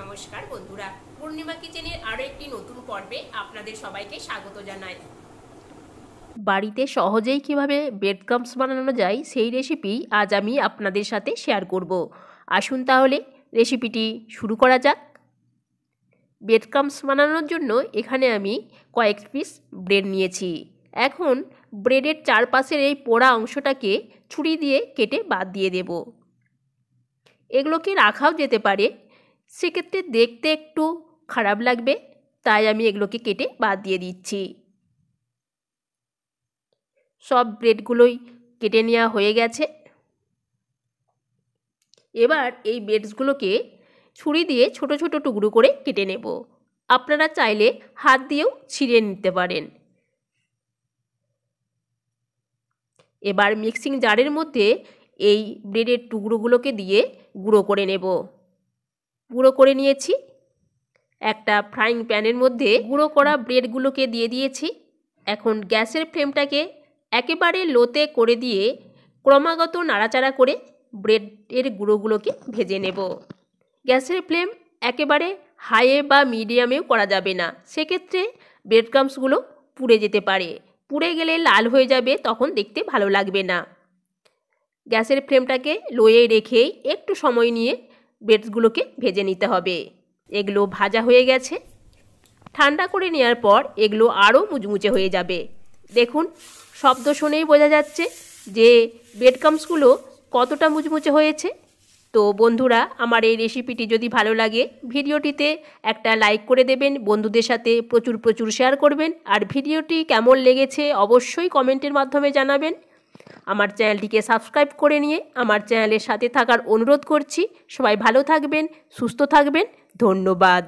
নমস্কার বন্ধুরা পূর্ণিমা কিচেনের আরও একটি নতুন পর্বে আপনাদের সবাইকে স্বাগত জানাই বাড়িতে সহজেই কিভাবে ব্রেড বানানো যায় সেই রেসিপি আজ আমি আপনাদের সাথে শেয়ার করব আসুন তাহলে রেসিপিটি শুরু করা যাক ব্রেড বানানোর জন্য এখানে আমি কয়েক পিস ব্রেড নিয়েছি এখন ব্রেডের চারপাশের এই পোড়া অংশটাকে ছুরি দিয়ে কেটে বাদ দিয়ে দেব এগুলোকে রাখাও যেতে পারে সেক্ষেত্রে দেখতে একটু খারাপ লাগবে তাই আমি এগুলোকে কেটে বাদ দিয়ে দিচ্ছি সব ব্রেডগুলোই কেটে নেওয়া হয়ে গেছে এবার এই ব্রেডসগুলোকে ছুরি দিয়ে ছোট ছোট টুকরো করে কেটে নেব আপনারা চাইলে হাত দিয়েও ছিঁড়ে নিতে পারেন এবার মিক্সিং জারের মধ্যে এই ব্রেডের টুকরোগুলোকে দিয়ে গুঁড়ো করে নেব গুঁড়ো করে নিয়েছি একটা ফ্রাইং প্যানের মধ্যে গুঁড়ো করা ব্রেডগুলোকে দিয়ে দিয়েছি এখন গ্যাসের ফ্লেমটাকে একেবারে লোতে করে দিয়ে ক্রমাগত নাড়াচাড়া করে ব্রেডের গুঁড়োগুলোকে ভেজে নেব গ্যাসের ফ্লেম একেবারে হাইয়ে বা মিডিয়ামেও করা যাবে না সেক্ষেত্রে ব্রেড ক্রামসগুলো পুড়ে যেতে পারে পুড়ে গেলে লাল হয়ে যাবে তখন দেখতে ভালো লাগবে না গ্যাসের ফ্লেমটাকে লোয়ে রেখেই একটু সময় নিয়ে বেডসগুলোকে ভেজে নিতে হবে এগুলো ভাজা হয়ে গেছে ঠান্ডা করে নেওয়ার পর এগুলো আরও মুচমুচে হয়ে যাবে দেখুন শব্দ শুনেই বোঝা যাচ্ছে যে বেডকামসগুলো কতটা মুচমুচে হয়েছে তো বন্ধুরা আমার এই রেসিপিটি যদি ভালো লাগে ভিডিওটিতে একটা লাইক করে দেবেন বন্ধুদের সাথে প্রচুর প্রচুর শেয়ার করবেন আর ভিডিওটি কেমন লেগেছে অবশ্যই কমেন্টের মাধ্যমে জানাবেন আমার চ্যানেলটিকে সাবস্ক্রাইব করে নিয়ে আমার চ্যানেলের সাথে থাকার অনুরোধ করছি সবাই ভালো থাকবেন সুস্থ থাকবেন ধন্যবাদ